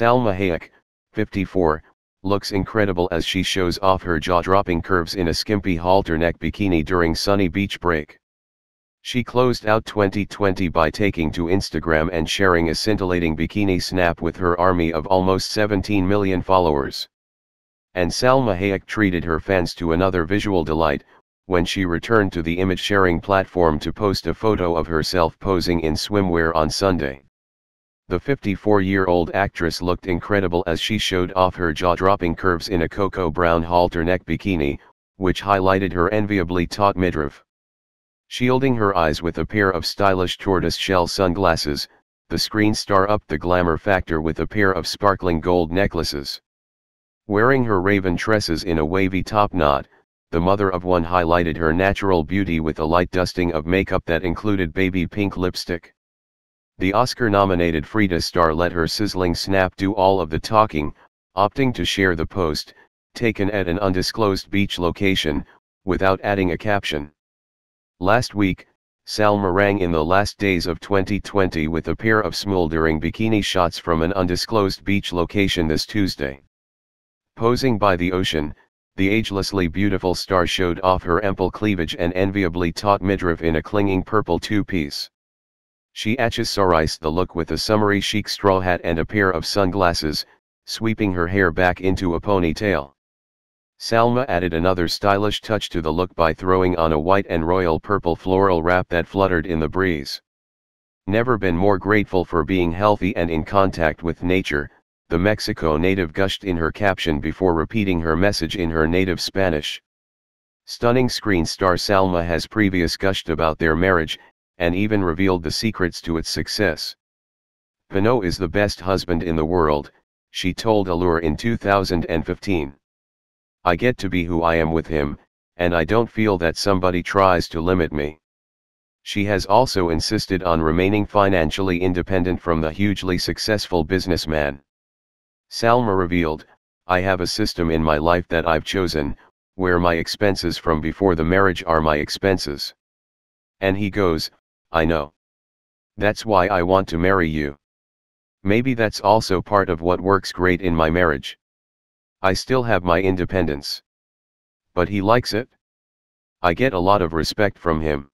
Salma Hayek, 54, looks incredible as she shows off her jaw-dropping curves in a skimpy halter neck bikini during sunny beach break. She closed out 2020 by taking to Instagram and sharing a scintillating bikini snap with her army of almost 17 million followers. And Salma Hayek treated her fans to another visual delight, when she returned to the image-sharing platform to post a photo of herself posing in swimwear on Sunday. The 54-year-old actress looked incredible as she showed off her jaw-dropping curves in a cocoa brown halter neck bikini, which highlighted her enviably taut midriff. Shielding her eyes with a pair of stylish tortoise-shell sunglasses, the screen star upped the glamour factor with a pair of sparkling gold necklaces. Wearing her raven tresses in a wavy top knot, the mother of one highlighted her natural beauty with a light dusting of makeup that included baby pink lipstick. The Oscar-nominated Frida star let her sizzling snap do all of the talking, opting to share the post, taken at an undisclosed beach location, without adding a caption. Last week, Salma rang in the last days of 2020 with a pair of smoldering bikini shots from an undisclosed beach location this Tuesday. Posing by the ocean, the agelessly beautiful star showed off her ample cleavage and enviably taut midriff in a clinging purple two-piece. She accessorized the look with a summery chic straw hat and a pair of sunglasses, sweeping her hair back into a ponytail. Salma added another stylish touch to the look by throwing on a white and royal purple floral wrap that fluttered in the breeze. Never been more grateful for being healthy and in contact with nature, the Mexico native gushed in her caption before repeating her message in her native Spanish. Stunning screen star Salma has previous gushed about their marriage, and even revealed the secrets to its success. Pino is the best husband in the world, she told Allure in 2015. I get to be who I am with him, and I don't feel that somebody tries to limit me. She has also insisted on remaining financially independent from the hugely successful businessman. Salma revealed, I have a system in my life that I've chosen, where my expenses from before the marriage are my expenses. And he goes, I know. That's why I want to marry you. Maybe that's also part of what works great in my marriage. I still have my independence. But he likes it. I get a lot of respect from him.